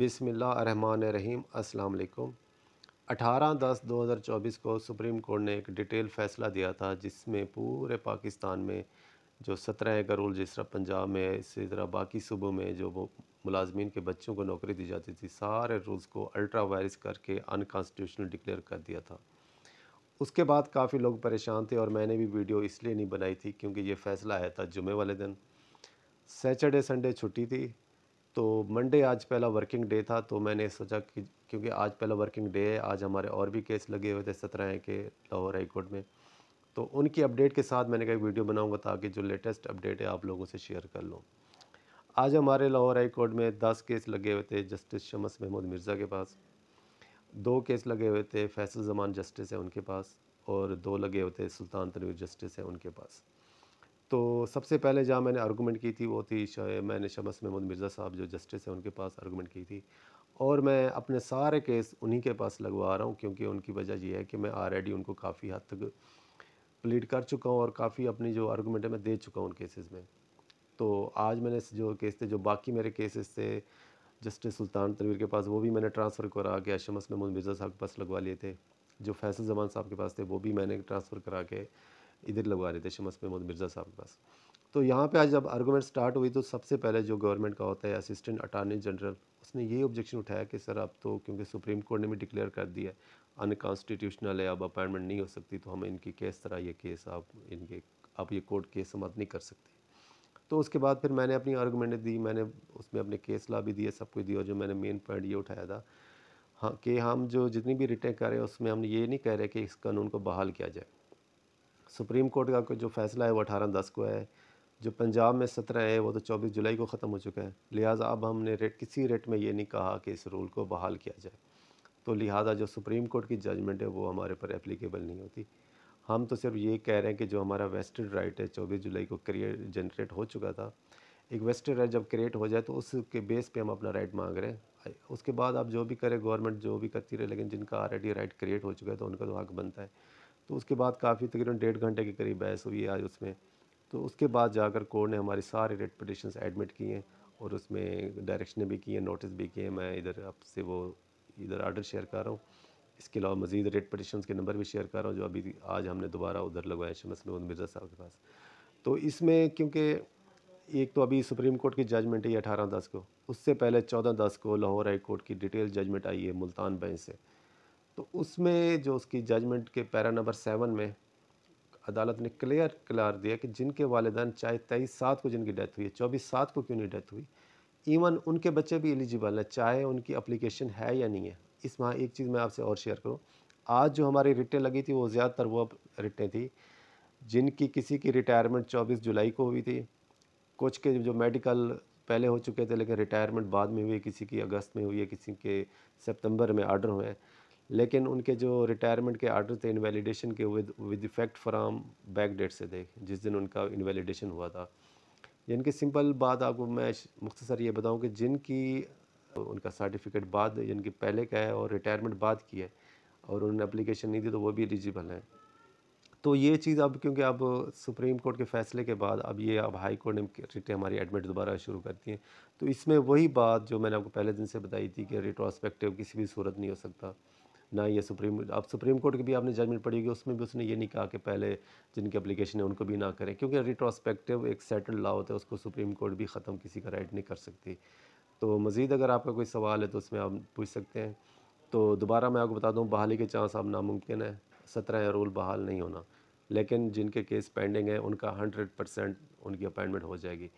बिसमिल्ल रहीम अस्सलाम वालेकुम 18 दस 2024 को सुप्रीम कोर्ट ने एक डिटेल फ़ैसला दिया था जिसमें पूरे पाकिस्तान में जो सत्रह का रूल जिस तरह पंजाब में इसी तरह बाकी सूबों में जो वो मुलाजमीन के बच्चों को नौकरी दी जाती थी सारे रूल्स को अल्ट्रा वायरस करके अनकॉन्स्टिट्यूशनल डिक्लेयर कर दिया था उसके बाद काफ़ी लोग परेशान थे और मैंने भी वीडियो इसलिए नहीं बनाई थी क्योंकि ये फ़ैसला आया था जुमे वाले दिन सैटरडे संडे छुट्टी थी तो मंडे आज पहला वर्किंग डे था तो मैंने सोचा कि क्योंकि आज पहला वर्किंग डे है आज हमारे और भी केस लगे हुए थे सत्रह के लाहौर हाई कोर्ट में तो उनकी अपडेट के साथ मैंने कहा वीडियो बनाऊंगा ताकि जो लेटेस्ट अपडेट है आप लोगों से शेयर कर लूँ आज हमारे लाहौर हाई कोर्ट में दस केस लगे हुए थे जस्टिस शमस महमूद मिर्ज़ा के पास दो केस लगे हुए थे फैसल जमान जस्टिस है उनके पास और दो लगे हुए थे सुल्तान तनवीर जस्टिस है उनके पास तो सबसे पहले जहाँ मैंने आर्गूमेंट की थी वो थी मैंने शमस महमूद मिर्ज़ा साहब जो जस्टिस हैं उनके पास आर्गूमेंट की थी और मैं अपने सारे केस उन्हीं के पास लगवा रहा हूँ क्योंकि उनकी वजह यह है कि मैं ऑलरेडी उनको काफ़ी हद तक प्लीड कर चुका हूँ और काफ़ी अपनी जो आर्गूमेंट है मैं दे चुका हूँ उन केसेस में तो आज मैंने जो केस थे जो बाकी मेरे केसेस थे जस्टिस सुल्तान तनवीर के पास वो भी मैंने ट्रांसफ़र करा के शमस महमूद मिर्ज़ा साहब के पास लगवा लिए थे जो फैसल जमान साहब के पास थे वो भी मैंने ट्रांसफ़र करा के इधर लगवा रहे थे शमस महमूद मिर्ज़ा साहब के पास तो यहाँ पे आज जब आर्गूमेंट स्टार्ट हुई तो सबसे पहले जो गवर्नमेंट का होता है असिस्टेंट अटार्नी जनरल उसने ये ऑब्जेक्शन उठाया कि सर अब तो क्योंकि सुप्रीम कोर्ट ने भी डिक्लेयर कर दिया है अनकॉन्स्टिट्यूशनल है अब अपॉइंटमेंट नहीं हो सकती तो हम इनकी किस तरह ये केस आप इनके आप ये कोर्ट केस समाप्त नहीं कर सकते तो उसके बाद फिर मैंने अपनी आर्गूमेंट दी मैंने उसमें अपने केस ला भी दिए सब कुछ दिया जो मैंने मेन पॉइंट ये उठाया था हाँ कि हम जो जितनी भी कर रहे हैं उसमें हम ये नहीं कह रहे कि इस कानून को बहाल किया जाए सुप्रीम कोर्ट का जो फैसला है वो अठारह दस को है जो पंजाब में सत्रह है वो तो चौबीस जुलाई को ख़त्म हो चुका है लिहाजा अब हमने रेट किसी रेट में ये नहीं कहा कि इस रूल को बहाल किया जाए तो लिहाजा जो सुप्रीम कोर्ट की जजमेंट है वो हमारे पर एप्लीकेबल नहीं होती हम तो सिर्फ ये कह रहे हैं कि जो हमारा वेस्टेड राइट है चौबीस जुलाई को क्रिएट जनरेट हो चुका था एक वेस्टेड राइट जब क्रिएट हो जाए तो उसके बेस पे हम अपना राइट मांग रहे हैं उसके बाद आप जो भी करें गवर्नमेंट जो भी करती रहे लेकिन जिनका ऑलरेडी राइट क्रिएट हो चुका है तो उनका तो हक बनता है तो उसके बाद काफ़ी तकरीबन डेढ़ घंटे के करीब बहस हुई आज उसमें तो उसके बाद जाकर कोर्ट ने हमारे सारे रेट पटिशन एडमिट किए हैं और उसमें डायरेक्शन भी किए नोटिस भी किए मैं इधर आपसे वो इधर आर्डर शेयर कर रहा हूँ इसके अलावा मज़ीद रेट पटिशन के नंबर भी शेयर कर रहा हूँ जो अभी आज हमने दोबारा उधर लगवाए शमस महमूद मिर्ज़ा साहब के पास तो इसमें क्योंकि एक तो अभी सुप्रीम कोर्ट की जजमेंट है अठारह दस को उससे पहले चौदह दस को लाहौर हाई कोर्ट की डिटेल जजमेंट आई है मुल्तान बेंच से तो उसमें जो उसकी जजमेंट के पैरा नंबर सेवन में अदालत ने क्लियर क्लार दिया कि जिनके वालदान चाहे तेईस सात को जिनकी डेथ हुई है चौबीस सात को क्यों नहीं डेथ हुई इवन उनके बच्चे भी एलिजिबल हैं चाहे उनकी अप्लीकेशन है या नहीं है इस वहाँ एक चीज़ मैं आपसे और शेयर करूँ आज जो हमारी रिटें लगी थी वो ज़्यादातर वो रिटें थी जिनकी किसी की रिटायरमेंट 24 जुलाई को हुई थी कुछ के जो मेडिकल पहले हो चुके थे लेकिन रिटायरमेंट बाद में हुई किसी की अगस्त में हुई है किसी के सितंबर में आर्डर हुए हैं लेकिन उनके जो रिटायरमेंट के आर्डर थे इनवैलिडेशन के with with effect from back date से थे जिस दिन उनका इनवैलिडेशन हुआ था यानी सिंपल बात आपको मैं मुख्तसर ये बताऊँ कि जिनकी उनका सर्टिफिकेट बाद यानी कि पहले का है और रिटायरमेंट बाद की है और उन्होंने अप्लीकेशन नहीं दी तो वो भी एलिजिबल हैं तो ये चीज़ अब क्योंकि अब सुप्रीम कोर्ट के फैसले के बाद अब ये अब हाई कोर्ट ने रिटे हमारी एडमिट दोबारा शुरू करती हैं तो इसमें वही बात जो मैंने आपको पहले दिन से बताई थी कि रिट्रोस्पेक्टिव किसी भी सूरत नहीं हो सकता ना ये सुप्रीम अब सुप्रीम कोर्ट की भी आपने जजमेंट पढ़ी होगी उसमें भी उसने ये नहीं कहा कि पहले जिनकी अप्लीकेशन है उनको भी ना करें क्योंकि रिट्रोस्पेक्टिव एक सेटल लॉ होता है उसको सुप्रीम कोर्ट भी ख़त्म किसी का राइट नहीं कर सकती तो मज़ीद अगर आपका कोई सवाल है तो उसमें आप पूछ सकते हैं तो दोबारा मैं आपको बता दूँ बहाली के चांस अब नामुमकिन है सत्रह या रूल बहाल नहीं होना लेकिन जिनके केस पेंडिंग है उनका हंड्रेड परसेंट उनकी अपॉइंटमेंट हो जाएगी